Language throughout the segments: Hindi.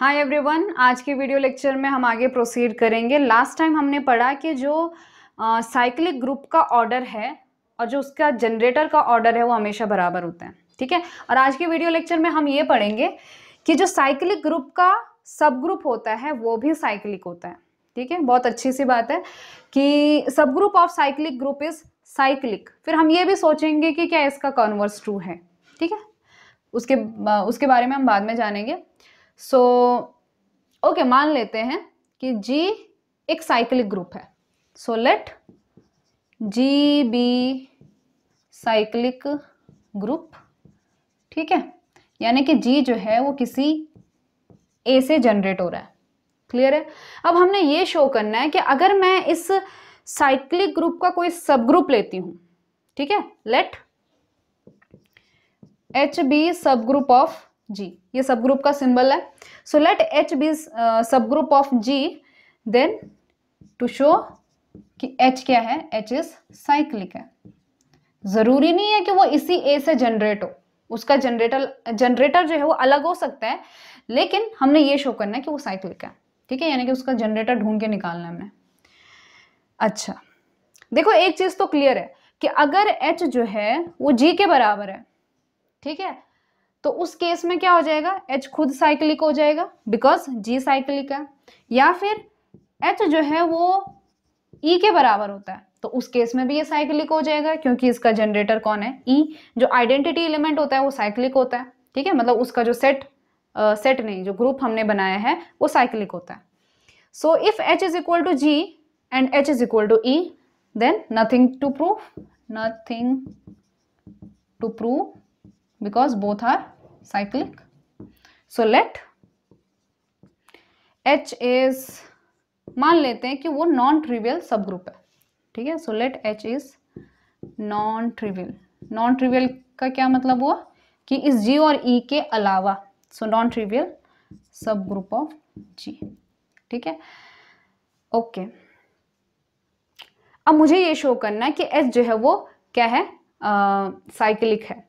हाय एवरीवन आज के वीडियो लेक्चर में हम आगे प्रोसीड करेंगे लास्ट टाइम हमने पढ़ा कि जो साइक्लिक ग्रुप का ऑर्डर है और जो उसका जनरेटर का ऑर्डर है वो हमेशा बराबर होते हैं ठीक है और आज के वीडियो लेक्चर में हम ये पढ़ेंगे कि जो साइक्लिक ग्रुप का सब ग्रुप होता है वो भी साइक्लिक होता है ठीक है बहुत अच्छी सी बात है कि सब group of cyclic group is cyclic फिर हम ये भी सोचेंगे कि क्या इसका कॉन्वर्स ट्रू है ठीक है उसके उसके बारे में हम बाद में जानेंगे सो so, ओके okay, मान लेते हैं कि जी एक साइक्लिक ग्रुप है so let G be cyclic group ठीक है यानी कि जी जो है वो किसी ए से जनरेट हो रहा है क्लियर है अब हमने ये शो करना है कि अगर मैं इस साइक्लिक ग्रुप का कोई सब ग्रुप लेती हूं ठीक है लेट एच बी सब ग्रुप ऑफ जी ये सब ग्रुप का सिंबल है सो लेट एच बी सब group of G then to show कि एच क्या है एच इज साइक्लिक है जरूरी नहीं है कि वो इसी ए से जनरेट हो उसका जनरेटर जनरेटर जो है वो अलग हो सकता है लेकिन हमने ये शो करना है कि वो साइक्लिक है ठीक है यानी कि उसका जनरेटर ढूंढ के निकालना हमें अच्छा देखो एक चीज तो क्लियर है कि अगर एच जो है वो जी के बराबर है ठीक है तो उस केस में क्या हो जाएगा एच खुद साइक्लिक हो जाएगा बिकॉज जी साइक्लिक है या फिर एच जो है वो ई e के बराबर होता है तो उस केस में भी ये साइक्लिक हो जाएगा क्योंकि इसका जनरेटर कौन है ई e, जो आइडेंटिटी एलिमेंट होता है वो साइक्लिक होता है ठीक है मतलब उसका जो सेट सेट uh, नहीं जो ग्रुप हमने बनाया है वो साइक्लिक होता है so if H is equal to G and H is equal to E then nothing to proof nothing to proof because both are cyclic. So let H is मान लेते हैं कि वो नॉन ट्रिवियल सब ग्रुप है ठीक है so let H is non trivial non trivial का क्या मतलब हुआ कि इस जी और E के अलावा सो नॉन ट्रिवियल सब ग्रुप ऑफ जी ठीक है ओके okay. अब मुझे ये शो करना है कि एच जो है वो क्या है साइक्लिक है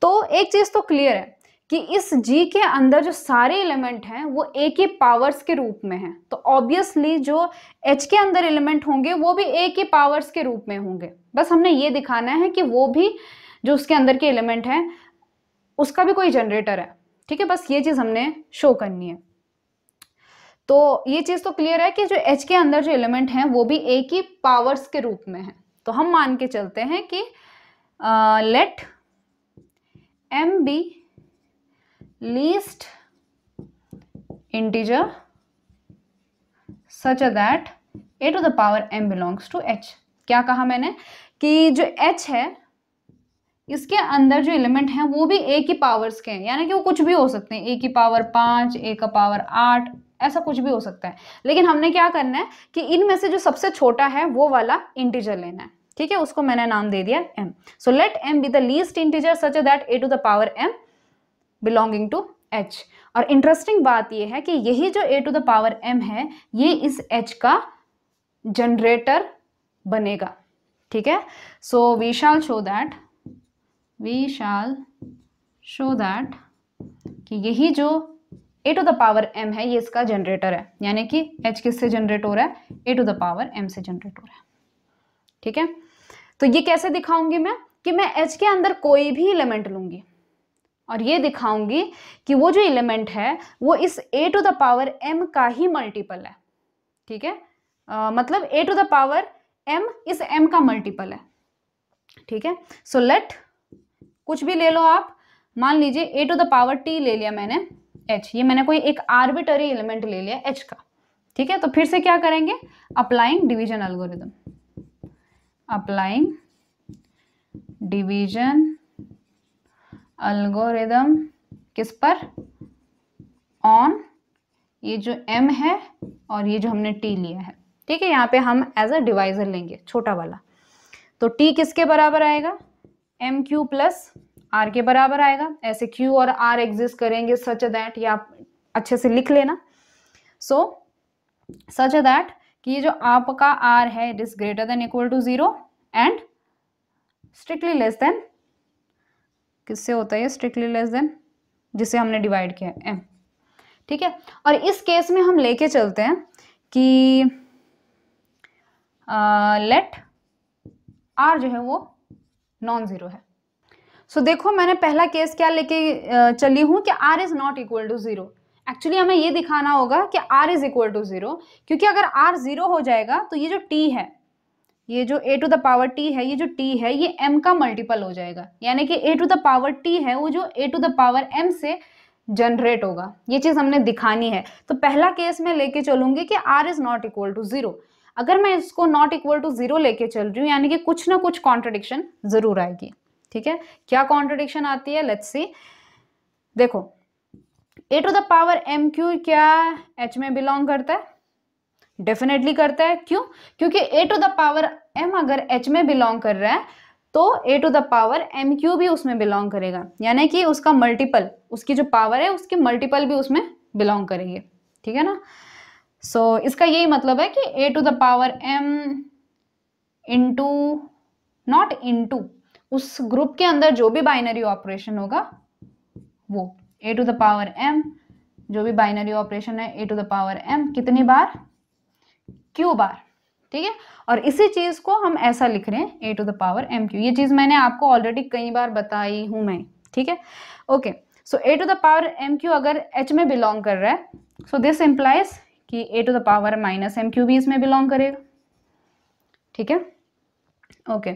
तो एक चीज़ तो क्लियर है कि इस जी के अंदर जो सारे एलिमेंट हैं वो ए के पावर्स के रूप में हैं तो ऑब्वियसली जो एच के अंदर एलिमेंट होंगे वो भी ए के पावर्स के रूप में होंगे बस हमने ये दिखाना है कि वो भी जो उसके अंदर के एलिमेंट हैं उसका भी कोई जनरेटर है ठीक है बस ये चीज़ हमने शो करनी है तो ये चीज़ तो क्लियर है कि जो एच के अंदर जो एलिमेंट हैं वो भी ए की पावर्स के रूप में हैं तो हम मान के चलते हैं कि let uh, M be least integer such that A to the power M belongs to H क्या कहा मैंने कि जो एच है इसके अंदर जो एलिमेंट हैं वो भी ए की पावर्स के हैं यानी कि वो कुछ भी हो सकते हैं ए की पावर पाँच ए का पावर आठ ऐसा कुछ भी हो सकता है लेकिन हमने क्या करना है कि इनमें से जो सबसे छोटा है वो वाला इंटीजर लेना है ठीक है उसको मैंने नाम दे दिया M so let M be the least integer such that A to the power M belonging to H और इंटरेस्टिंग बात यह है कि यही जो A to the power M है ये इस एच का जनरेटर बनेगा ठीक है so we shall show that we shall show that कि यही जो A to the power M है ये इसका जनरेटर है यानी कि एच किस से जनरेट हो रहा है A to the power M से जनरेट हो रहा है ठीक है तो ये कैसे दिखाऊंगी मैं कि मैं एच के अंदर कोई भी इलिमेंट लूंगी और ये दिखाऊंगी कि वो जो एलिमेंट है वो इस A to the power M का ही मल्टीपल है ठीक है मतलब A to the power M इस एम का मल्टीपल है ठीक है सो लेट कुछ भी ले लो आप मान लीजिए A to the power T ले लिया मैंने एच ये मैंने कोई एक आर्बिटरी एलिमेंट ले लिया एच का ठीक है तो फिर से क्या करेंगे applying division algorithm applying division algorithm किस पर on ये जो m है और ये जो हमने t लिया है ठीक है यहाँ पे हम एज अ डिवाइजर लेंगे छोटा वाला तो t किसके बराबर आएगा एम क्यू प्लस आर के बराबर आएगा ऐसे क्यू और आर एग्जिस्ट करेंगे सच दैट या अच्छे से लिख लेना सो सच दैट कि ये जो आपका आर है it is greater than equal to zero and strictly less than किससे होता है स्ट्रिक्टली लेस देन जिसे हमने डिवाइड किया है एम ठीक है और इस केस में हम लेके चलते हैं कि लेट आर जो है वो नॉन ज़ीरो है सो so, देखो मैंने पहला केस क्या लेके चली हूं कि R is not equal to zero actually हमें ये दिखाना होगा कि R is equal to zero क्योंकि अगर आर ज़ीरो हो जाएगा तो ये जो टी है ये जो A to the power T है ये जो टी है ये एम का मल्टीपल हो जाएगा यानी कि A to the power T है वो जो A to the power M से जनरेट होगा ये चीज़ हमने दिखानी है तो पहला केस मैं लेके चलूंगी कि R is not equal to zero अगर मैं इसको नॉट इक्वल टू ज़ीरो लेके चल रही हूँ यानी कि कुछ ना कुछ कॉन्ट्रडिक्शन ज़रूर आएगी ठीक है क्या कॉन्ट्रडिक्शन आती है लेट्स सी देखो A to the power M Q क्या एच में बिलोंग करता है डेफिनेटली करता है क्यों क्योंकि A to the power M अगर एच में बिलोंग कर रहा है तो A to the power M Q भी उसमें बिलोंग करेगा यानी कि उसका मल्टीपल उसकी जो पावर है उसकी मल्टीपल भी उसमें बिलोंग करेंगे ठीक है ना सो so, इसका यही मतलब है कि A to the power M into not into उस ग्रुप के अंदर जो भी बाइनरी ऑपरेशन होगा वो A to the power M जो भी बाइनरी ऑपरेशन है A to the power M कितनी बार क्यू बार ठीक है और इसी चीज़ को हम ऐसा लिख रहे हैं A to the power M Q ये चीज़ मैंने आपको ऑलरेडी कई बार बताई हूं मैं ठीक है okay so A to the power M Q अगर एच में बिलोंग कर रहा है सो दिस इंप्लाइज कि A to the power minus M Q भी इसमें बिलोंग करेगा ठीक है ओके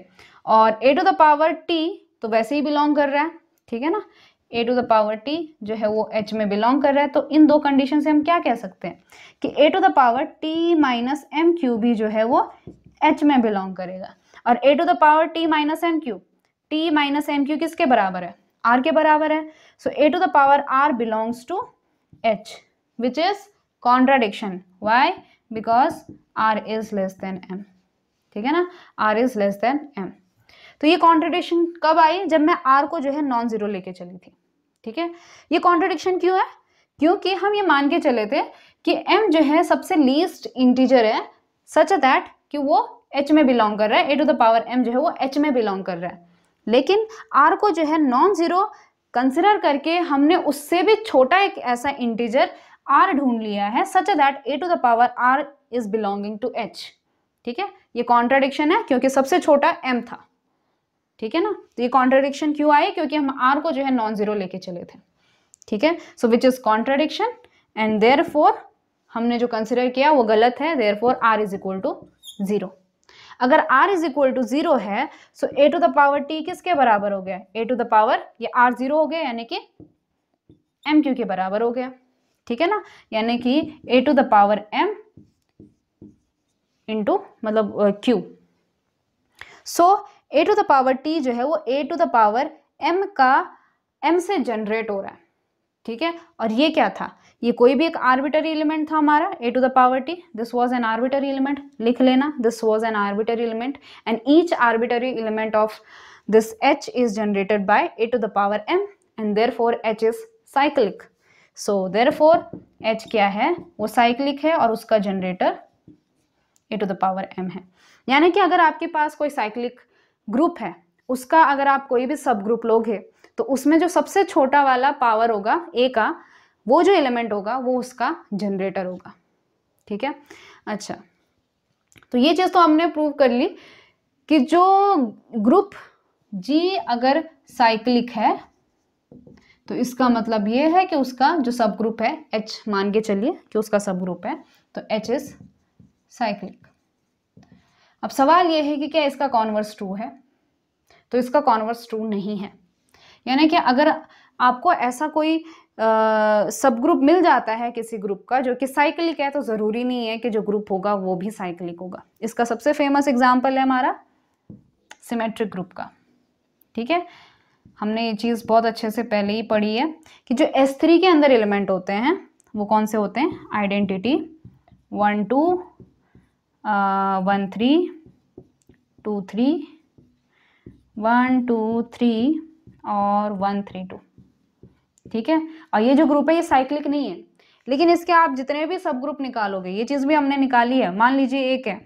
और A to the power T तो वैसे ही बिलोंग कर रहा है ठीक है ना A to the power T जो है वो एच में बिलोंग कर रहा है तो इन दो कंडीशन से हम क्या कह सकते हैं कि A to the power T minus M Q भी जो है वो एच में बिलोंग करेगा और A to the power T minus M Q T minus M Q किसके बराबर है आर के बराबर है so A to the power R belongs to H which is contradiction why because R is less than M ठीक है ना R is less than M तो ये कॉन्ट्रडिक्शन कब आई जब मैं आर को जो है नॉन जीरो लेके चली थी ठीक है ये कॉन्ट्रडिक्शन क्यों है क्योंकि हम ये मान के चले थे कि एम जो है सबसे लीस्ट इंटीजर है सच दैट कि वो एच में बिलोंग कर रहा है A to the power M जो है वो एच में बिलोंग कर रहा है लेकिन आर को जो है नॉन ज़ीरो कंसिडर करके हमने उससे भी छोटा एक ऐसा इंटीजर आर ढूंढ लिया है such that A to the power R is belonging to H ठीक है ये कॉन्ट्रेडिक्शन है क्योंकि सबसे छोटा एम था ठीक है ना तो ये कॉन्ट्राडिक्शन क्यों आए क्योंकि हम आर को जो है नॉन जीरो लेके चले थे ठीक है so which is contradiction and therefore हमने जो कंसिडर किया वो गलत है therefore R is equal to zero अगर r is equal to zero है so A to the power t किसके बराबर हो गया ए टू द पावर ये r जीरो हो गया यानी कि एम क्यू के बराबर हो गया ठीक है ना यानी कि A to the power m into मतलब Q so A to the power T जो है वो A to the power M का एम से जनरेट हो रहा है ठीक है और ये क्या था ये कोई भी एक आर्बिटरी एलिमेंट था हमारा A to the power T this was an arbitrary element लिख लेना this was an arbitrary element and each arbitrary element of this H is generated by A to the power M and therefore H is cyclic so therefore H क्या है वो साइक्लिक है और उसका generator A to the power M है यानी कि अगर आपके पास कोई साइक्लिक ग्रुप है उसका अगर आप कोई भी सब ग्रुप लोगे तो उसमें जो सबसे छोटा वाला पावर होगा ए का वो जो एलिमेंट होगा वो उसका जनरेटर होगा ठीक है अच्छा तो ये चीज़ तो हमने प्रूव कर ली कि जो ग्रुप जी अगर साइक्लिक है तो इसका मतलब ये है कि उसका जो सब ग्रुप है एच मान के चलिए कि उसका सब ग्रुप है तो एच इज साइक्लिक अब सवाल यह है कि क्या इसका कॉन्वर्स ट्रू है तो इसका कॉन्वर्स ट्रू नहीं है यानी कि अगर आपको ऐसा कोई सब ग्रुप मिल जाता है किसी ग्रुप का जो कि साइकिलिक है तो ज़रूरी नहीं है कि जो ग्रुप होगा वो भी साइकिलिक होगा इसका सबसे फेमस एग्जाम्पल है हमारा सिमेट्रिक ग्रुप का ठीक है हमने ये चीज़ बहुत अच्छे से पहले ही पढ़ी है कि जो एस थ्री के अंदर एलिमेंट होते हैं वो कौन से होते हैं identity one two one three two three one two three और वन थ्री टू ठीक है और ये जो ग्रुप है ये साइक्लिक नहीं है लेकिन इसके आप जितने भी सब ग्रुप निकालोगे ये चीज़ भी हमने निकाली है मान लीजिए एक है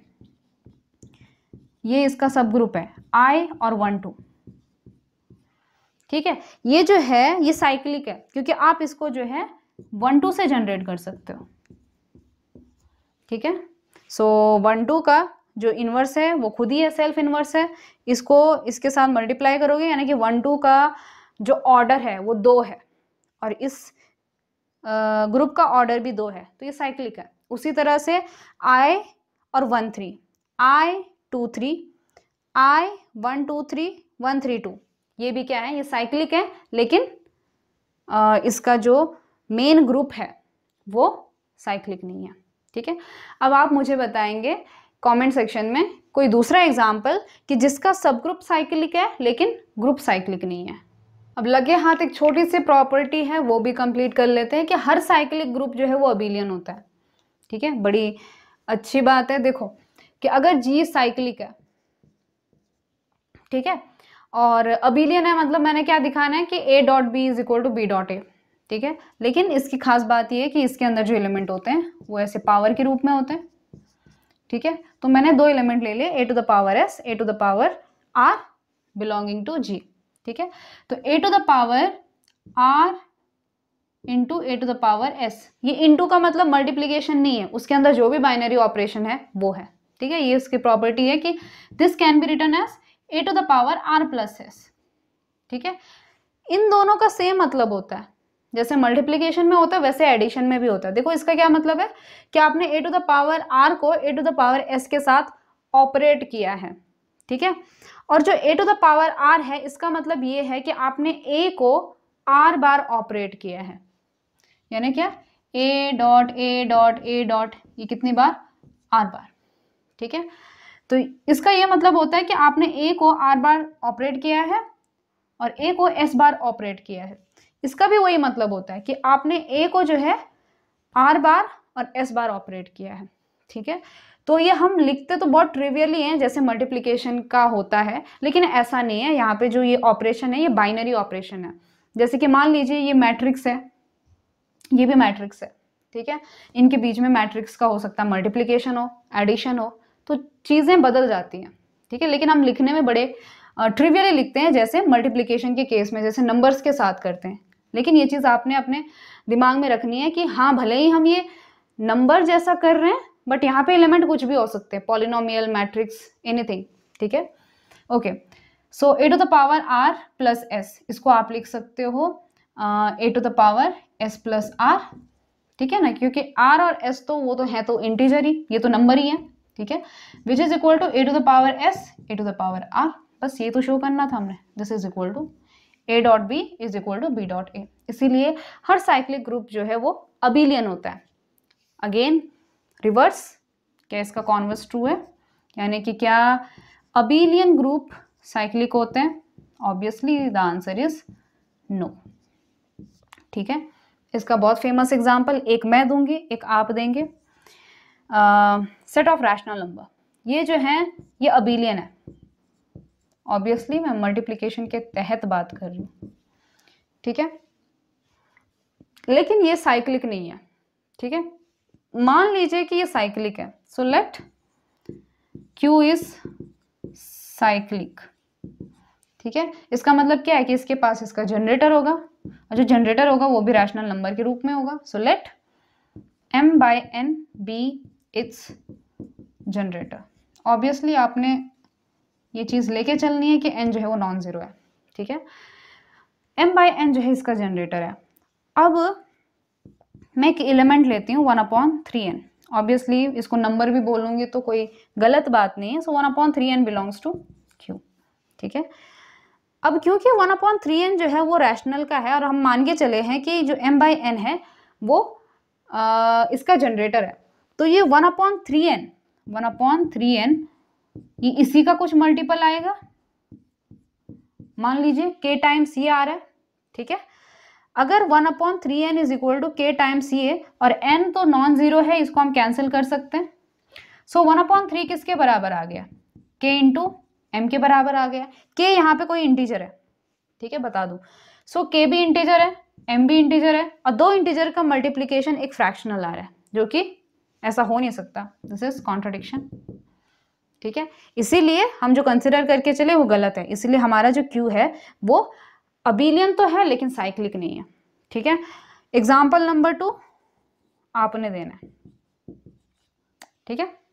ये इसका सब ग्रुप है आई और वन टू ठीक है ये जो है ये साइक्लिक है क्योंकि आप इसको जो है वन टू से जनरेट कर सकते हो ठीक है सो वन टू का जो इन्वर्स है वो खुद ही है सेल्फ इन्वर्स है इसको इसके साथ मल्टीप्लाई करोगे यानी कि वन टू का जो ऑर्डर है वो दो है और इस ग्रुप का ऑर्डर भी दो है तो ये साइक्लिक है उसी तरह से आई और one three I two three I one two three one three two ये भी क्या है ये साइक्लिक है लेकिन आ, इसका जो मेन ग्रुप है वो साइक्लिक नहीं है ठीक है अब आप मुझे बताएंगे कमेंट सेक्शन में कोई दूसरा एग्जाम्पल कि जिसका सब ग्रुप साइक्लिक है लेकिन ग्रुप साइक्लिक नहीं है अब लगे हाथ एक छोटी सी प्रॉपर्टी है वो भी कंप्लीट कर लेते हैं कि हर साइक्लिक ग्रुप जो है वो अबिलियन होता है ठीक है बड़ी अच्छी बात है देखो कि अगर जी साइक्लिक है ठीक है और अबिलियन है मतलब मैंने क्या दिखाना है कि A dot B is equal to B dot A ठीक है लेकिन इसकी खास बात यह है कि इसके अंदर जो एलिमेंट होते हैं वो ऐसे पावर के रूप में होते हैं ठीक है तो मैंने दो एलिमेंट ले लिए A to the power S A to the power R belonging to G ठीक है तो A to the power R into A to the power S ये इंटू का मतलब मल्टीप्लीकेशन नहीं है उसके अंदर जो भी बाइनरी ऑपरेशन है वो है ठीक है ये उसकी प्रॉपर्टी है कि this can be written as A to the power are plus S ठीक है इन दोनों का सेम मतलब होता है जैसे मल्टीप्लीकेशन में होता है वैसे एडिशन में भी होता है देखो इसका क्या मतलब है कि आपने A to the power R को A to the power S के साथ ऑपरेट किया है ठीक है और जो A to the power R है इसका मतलब ये है कि आपने ए को आर बार ऑपरेट किया है यानी क्या a dot a dot a dot ये कितनी बार आर बार ठीक है तो इसका ये मतलब होता है कि आपने ए को आर बार ऑपरेट किया है और ए को एस बार ऑपरेट किया है इसका भी वही मतलब होता है कि आपने ए को जो है आर बार और एस बार ऑपरेट किया है ठीक है तो ये हम लिखते तो बहुत ट्रिवियली हैं जैसे मल्टीप्लिकेशन का होता है लेकिन ऐसा नहीं है यहाँ पे जो ये ऑपरेशन है ये बाइनरी ऑपरेशन है जैसे कि मान लीजिए ये मैट्रिक्स है ये भी मैट्रिक्स है ठीक है इनके बीच में मैट्रिक्स का हो सकता है मल्टीप्लीकेशन हो एडिशन हो तो चीज़ें बदल जाती हैं ठीक है लेकिन हम लिखने में बड़े ट्रिवियली लिखते हैं जैसे मल्टीप्लीकेशन के केस में जैसे नंबर्स के साथ करते हैं लेकिन ये चीज़ आपने अपने दिमाग में रखनी है कि हाँ भले ही हम ये नंबर जैसा कर रहे हैं बट यहाँ पे एलिमेंट कुछ भी हो सकते हैं पॉलिनोमियल मैट्रिक्स एनीथिंग ठीक है okay so A to the power are plus s इसको आप लिख सकते हो a to the power s plus r ठीक है ना क्योंकि आर और एस तो वो तो है तो इंटीजर ही ये तो नंबर ही है ठीक है which is equal to a to the power S A to the power r बस ये तो शो करना था हमने this is equal to a dot B is equal to B dot a इसीलिए हर साइक्लिक ग्रुप जो है वो अबिलियन होता है अगेन रिवर्स क्या इसका कॉन्वर्स ट्रू है यानी कि क्या अबिलियन ग्रुप साइक्लिक होते हैं obviously the answer is no ठीक है इसका बहुत फेमस एग्जाम्पल एक मैं दूंगी एक आप देंगे सेट ऑफ रैशनल नंबर ये जो है ये अबिलियन है ऑब्वियसली मैं मल्टीप्लीकेशन के तहत बात कर रही हूँ ठीक है लेकिन ये साइक्लिक नहीं है ठीक है मान लीजिए कि ये साइक्लिक है so let q is cyclic ठीक है इसका मतलब क्या है कि इसके पास इसका जनरेटर होगा और जो जनरेटर होगा वो भी रैशनल नंबर के रूप में होगा so let m by n be its generator obviously आपने ये चीज़ लेके चलनी है कि एन जो है वो नॉन ज़ीरो है ठीक है एम बाई एन जो है इसका जनरेटर है अब मैं एक एलिमेंट लेती हूँ one upon three n obviously इसको नंबर भी बोलूंगी तो कोई गलत बात नहीं है so one upon three n belongs to q ठीक है अब क्योंकि वन अपॉन थ्री एन जो है वो रैशनल का है और हम मान के चले हैं कि जो एम बाई एन है वो आ, इसका जनरेटर है तो ये one upon three n one upon three n ये इसी का कुछ मल्टीपल आएगा मान लीजिए k टाइम्स ये आ रहा है ठीक है अगर one upon three n is equal to k times ये और n तो नॉन जीरो है इसको हम कैंसिल कर सकते हैं सो वन अपॉन थ्री किसके बराबर आ गया k इन टू एम के बराबर आ गया k यहाँ पे कोई इंटीजर है ठीक है बता दू सो so, k भी इंटीजर है m भी इंटीजर है और दो इंटीजर का मल्टीप्लीकेशन एक फ्रैक्शनल आ रहा है जो कि ऐसा हो नहीं सकता दिस इज कॉन्ट्रोडिक्शन ठीक है इसीलिए हम जो कंसिडर करके चले वो गलत है इसीलिए हमारा जो क्यू है वो अबिलियन तो है लेकिन साइक्लिक नहीं है ठीक है एग्जाम्पल नंबर टू आपने देना है ठीक है